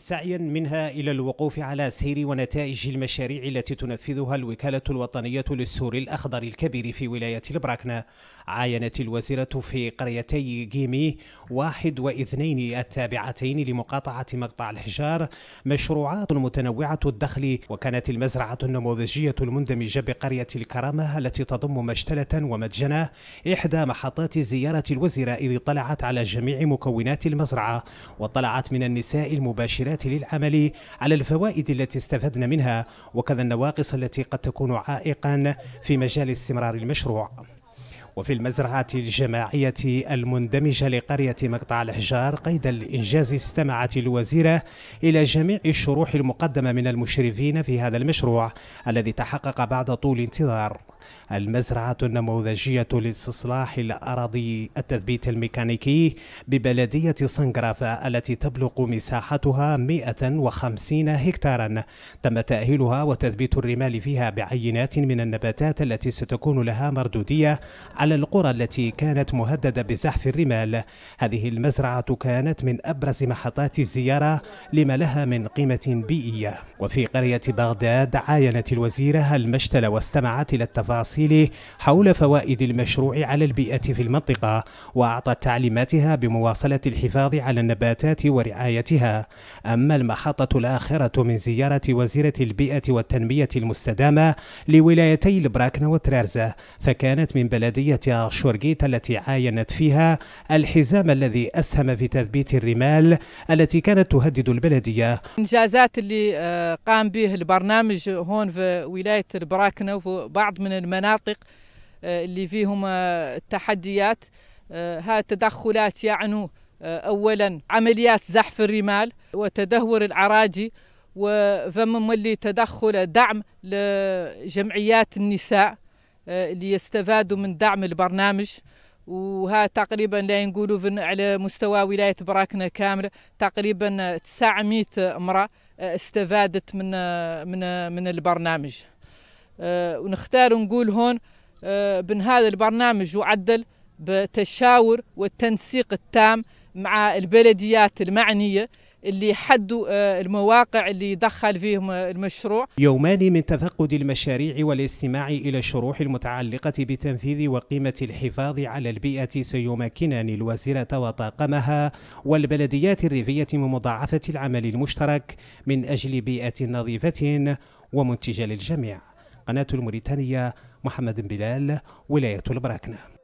سعيا منها إلى الوقوف على سير ونتائج المشاريع التي تنفذها الوكالة الوطنية للسور الأخضر الكبير في ولاية البراكنة عاينت الوزيرة في قريتي جيمي واحد واثنين التابعتين لمقاطعة مقطع الحجار مشروعات متنوعة الدخل وكانت المزرعة النموذجية المندمجة بقرية الكرامة التي تضم مشتلة ومتجنة إحدى محطات زيارة الوزيرة إذ اطلعت على جميع مكونات المزرعة واطلعت من النساء المباشرة المبادرات للعمل على الفوائد التي استفدنا منها وكذا النواقص التي قد تكون عائقا في مجال استمرار المشروع وفي المزرعة الجماعية المندمجة لقرية مقطع الحجار قيد الإنجاز استمعت الوزيرة إلى جميع الشروح المقدمة من المشرفين في هذا المشروع الذي تحقق بعد طول انتظار المزرعة النموذجية لاستصلاح الأراضي التثبيت الميكانيكي ببلدية صنغرافة التي تبلغ مساحتها 150 هكتارا تم تأهيلها وتثبيت الرمال فيها بعينات من النباتات التي ستكون لها مردودية على القرى التي كانت مهددة بزحف الرمال هذه المزرعة كانت من أبرز محطات الزيارة لما لها من قيمة بيئية وفي قرية بغداد عاينت الوزيرة المشتل واستمعت إلى التفاصيل تفاصيله حول فوائد المشروع على البيئة في المنطقة وأعطت تعليماتها بمواصلة الحفاظ على النباتات ورعايتها أما المحطة الآخرة من زيارة وزيرة البيئة والتنمية المستدامة لولايتي البراكنة وترارزة فكانت من بلدية شورغيت التي عاينت فيها الحزام الذي أسهم في تثبيت الرمال التي كانت تهدد البلدية الإنجازات اللي آه، قام به البرنامج هون في ولاية البراكنة وفي بعض من المناطق آه، اللي فيهم آه، التحديات آه، ها التدخلات يعني أولا عمليات زحف الرمال وتدهور الأراضي وفم ملي تدخل دعم لجمعيات النساء ليستفادوا من دعم البرنامج وها تقريبا لا نقولوا على مستوى ولاية براكنه كاملة تقريبا 900 امرأة استفادت من من من البرنامج آه، ونختار نقول هون آه، بأن هذا البرنامج يعدل بتشاور والتنسيق التام مع البلديات المعنية اللي حدوا آه، المواقع اللي دخل فيهم المشروع يومان من تفقد المشاريع والاستماع إلى الشروح المتعلقة بتنفيذ وقيمة الحفاظ على البيئة سيمكنان الوزيرة وطاقمها والبلديات الريفية من مضاعفة العمل المشترك من أجل بيئة نظيفة ومنتجة للجميع قناة الموريتانية محمد بلال ولاية البراكنة